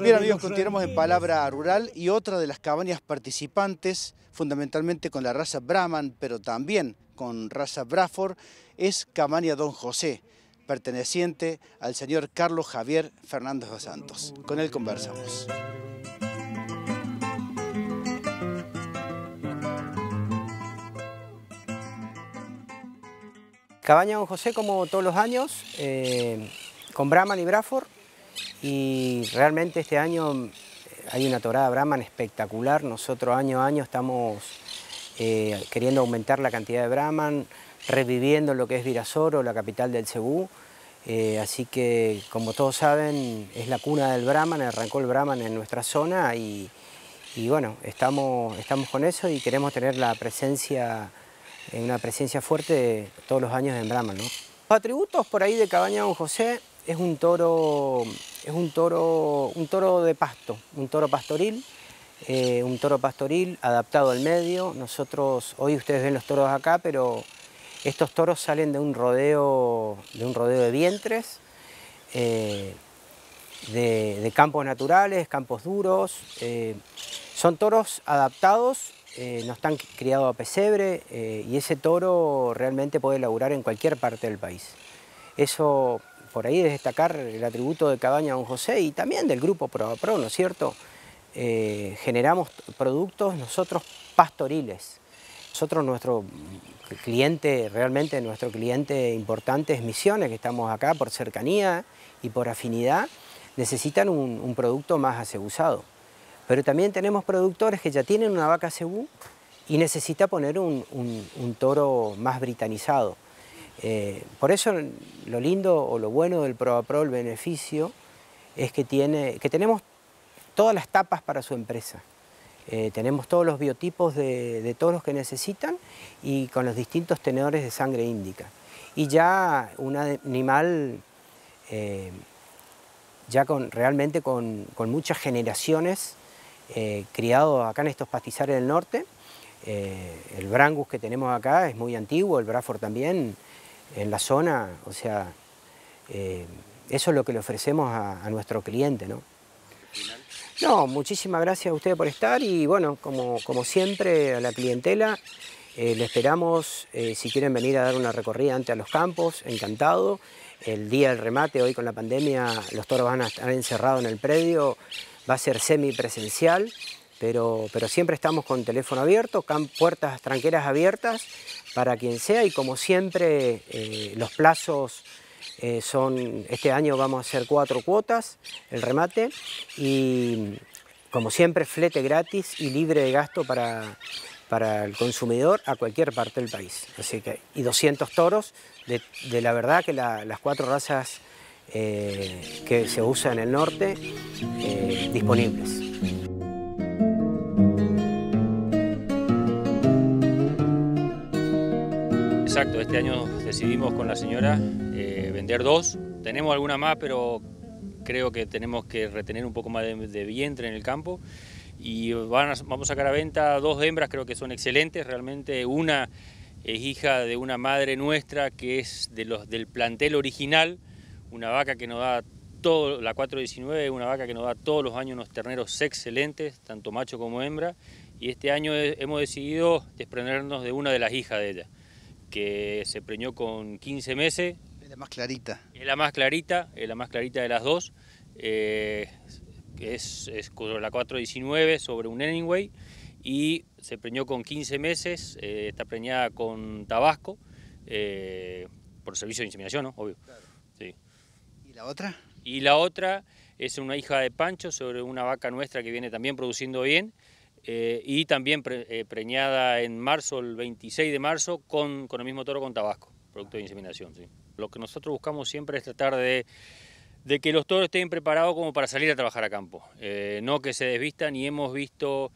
Bien amigos, continuamos en Palabra Rural y otra de las cabañas participantes, fundamentalmente con la raza Brahman, pero también con raza Braford, es Cabaña Don José, perteneciente al señor Carlos Javier Fernández de Santos. Con él conversamos. Cabaña Don José, como todos los años, eh, con Brahman y Braford, y realmente este año eh, hay una torada Brahman espectacular, nosotros año a año estamos eh, queriendo aumentar la cantidad de Brahman, reviviendo lo que es Virasoro, la capital del Cebú, eh, así que como todos saben es la cuna del Brahman, arrancó el Brahman en nuestra zona y, bueno, estamos, estamos con eso y queremos tener la presencia, una presencia fuerte todos los años en Brahman. atributos por ahí de Cabaña Don José es un toro es un toro, un toro de pasto, un toro pastoril, eh, un toro pastoril adaptado al medio. Nosotros, hoy ustedes ven los toros acá, pero estos toros salen de un rodeo de, un rodeo de vientres, eh, de, campos naturales, campos duros. Eh, son toros adaptados, no están criados a pesebre y ese toro realmente puede laburar en cualquier parte del país. Eso por ahí destacar el atributo de Cabaña Don José y también del grupo Pro, ¿no es cierto? Eh, generamos productos nosotros pastoriles. Nosotros, nuestro cliente, realmente nuestro cliente importante es Misiones, que estamos acá por cercanía y por afinidad, necesitan un, producto más aseguzado. Pero también tenemos productores que ya tienen una vaca cebú y necesita poner un toro más britanizado. Eh, por eso lo lindo o lo bueno del ProApro, el beneficio, es que, tiene, que tenemos todas las tapas para su empresa. Eh, tenemos todos los biotipos de, todos los que necesitan y con los distintos tenedores de sangre índica. Y ya un animal eh, ya con, realmente con, muchas generaciones criado acá en estos pastizales del norte. el Brangus que tenemos acá es muy antiguo, el Braford también, en la zona, o sea, eh, eso es lo que le ofrecemos a, nuestro cliente, ¿no? No, muchísimas gracias a ustedes por estar y bueno, como, siempre a la clientela, eh, le esperamos eh, si quieren venir a dar una recorrida ante a los campos, encantado. El día del remate, hoy con la pandemia, los toros van a estar encerrados en el predio, va a ser semipresencial pero, siempre estamos con teléfono abierto, puertas tranqueras abiertas para quien sea y como siempre eh, los plazos eh, son, este año vamos a hacer cuatro cuotas, el remate, y como siempre flete gratis y libre de gasto para, el consumidor a cualquier parte del país. Así que, y 200 toros, de, la verdad que las cuatro razas eh, que se usan en el norte, disponibles. Exacto, este año decidimos con la señora eh, vender dos. Tenemos alguna más, pero creo que tenemos que retener un poco más de, vientre en el campo. Y van vamos a sacar a venta dos hembras, creo que son excelentes. Realmente una es hija de una madre nuestra que es de los, del plantel original, una vaca que nos da todo, la 419 una vaca que nos da todos los años unos terneros excelentes, tanto macho como hembra, y este año hemos decidido desprendernos de una de las hijas de ella que se preñó con 15 meses. Es la más clarita. Es la más clarita, es la más clarita de las dos. Eh, es, la 419 sobre un Anyway y se preñó con 15 meses, eh, está preñada con Tabasco, eh, por servicio de inseminación, ¿no? Obvio. ¿Y la otra? Y la otra es una hija de Pancho sobre una vaca nuestra que viene también produciendo bien eh, y también eh, preñada en marzo, el 26 de marzo, con, el mismo toro con Tabasco, producto de inseminación. Lo que nosotros buscamos siempre es tratar de, de, que los toros estén preparados como para salir a trabajar a campo, eh, no que se desvistan y hemos visto,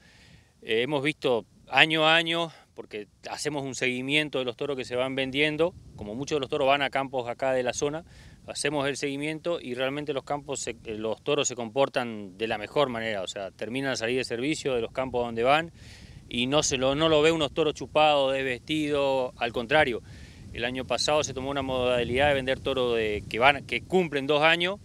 hemos visto año a año, porque hacemos un seguimiento de los toros que se van vendiendo, como muchos de los toros van a campos acá de la zona, hacemos el seguimiento y realmente los campos, eh, los toros se comportan de la mejor manera, o sea, terminan a salir de servicio de los campos donde van y no, se lo, no lo ve unos toros chupados, desvestidos, al contrario. El año pasado se tomó una modalidad de vender toros de, que, van, que cumplen dos años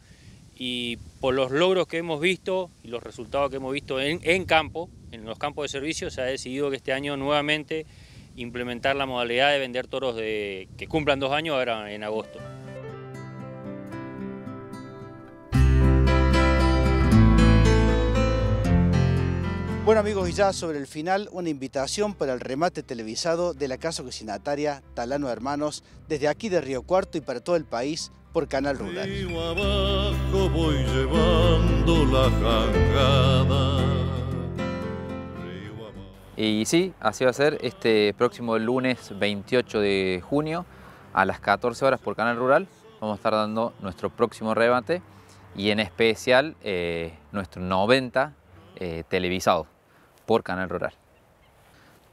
y por los logros que hemos visto y los resultados que hemos visto en, campo, en los campos de servicio, se ha decidido que este año nuevamente implementar la modalidad de vender toros de, que cumplan dos años ahora en agosto. Bueno amigos, y ya sobre el final, una invitación para el remate televisado de la casa cocinataria Talano Hermanos, desde aquí de Río Cuarto y para todo el país, por Canal Rural. Y sí, así va a ser este próximo lunes 28 de junio a las 14 horas por Canal Rural. Vamos a estar dando nuestro próximo remate y en especial eh, nuestro 90 eh, televisado por Canal Rural,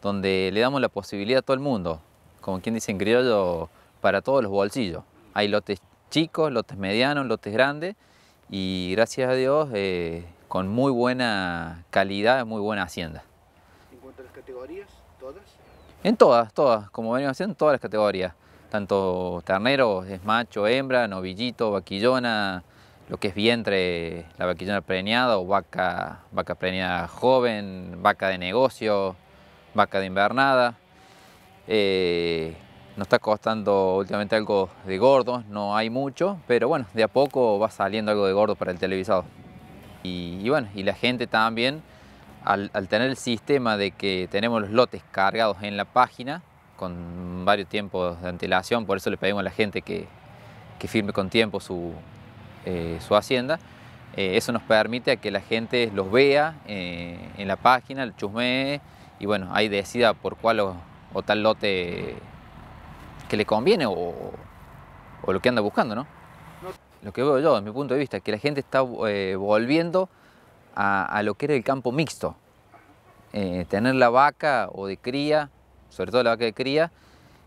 donde le damos la posibilidad a todo el mundo, como quien dice en criollo, para todos los bolsillos. Hay lotes chicos, lotes medianos, lotes grandes y gracias a Dios eh, con muy buena calidad, muy buena hacienda. ¿En cuanto a las categorías, todas? En todas, todas, como venimos haciendo, todas las categorías. Tanto terneros, es macho, hembra, novillito, vaquillona, lo que es vientre, la vaquillona preñada o vaca, vaca preñada joven, vaca de negocio, vaca de invernada. Eh, nos está costando últimamente algo de gordo, no hay mucho, pero bueno, de a poco va saliendo algo de gordo para el televisado. Y, bueno, y la gente también, al, tener el sistema de que tenemos los lotes cargados en la página, con varios tiempos de antelación, por eso le pedimos a la gente que firme con tiempo su, eh, su hacienda. Eh, eso nos permite a que la gente los vea eh, en la página, el chusmee y bueno, ahí decida por cuál o, tal lote que le conviene o, lo que anda buscando, ¿no? Lo que veo yo, desde mi punto de vista, que la gente está volviendo a, lo que era el campo mixto. tener la vaca o de cría, sobre todo la vaca de cría,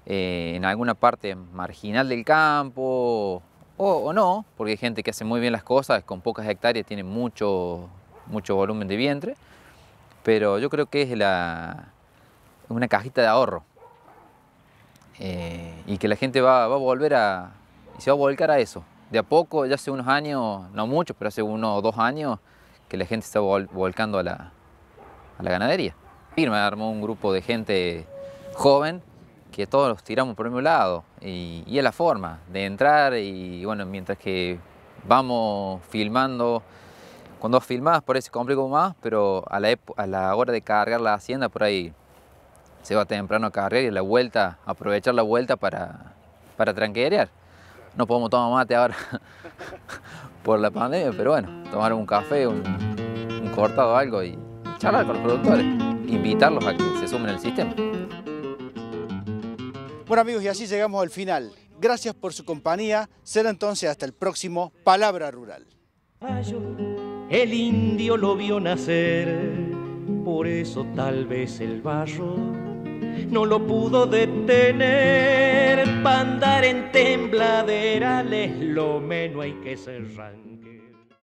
en alguna parte marginal del campo o, no, porque hay gente que hace muy bien las cosas, con pocas hectáreas tiene mucho, mucho volumen de vientre, pero yo creo que es una cajita de ahorro eh, y que la gente va, a volver a, se va a volcar a eso. De a poco, ya hace unos años, no muchos, pero hace uno o dos años, que la gente está volcando a la, a la ganadería. armó un grupo de gente joven que todos los tiramos por el mismo lado y, es la forma de entrar y bueno, mientras que vamos filmando, con dos filmadas por eso complico más, pero a la, hora de cargar la hacienda por ahí se va temprano a cargar y la vuelta, aprovechar la vuelta para, para tranquerear. No podemos tomar mate ahora por la pandemia, pero bueno, tomar un café, un, un cortado algo y charlar con los productores, invitarlos a que se sumen al sistema. Bueno amigos, y así llegamos al final. Gracias por su compañía. Será entonces hasta el próximo Palabra Rural. El indio lo vio nacer, por eso tal vez el barro no lo pudo detener. Para andar en tembladerales lo menos hay que cerrar.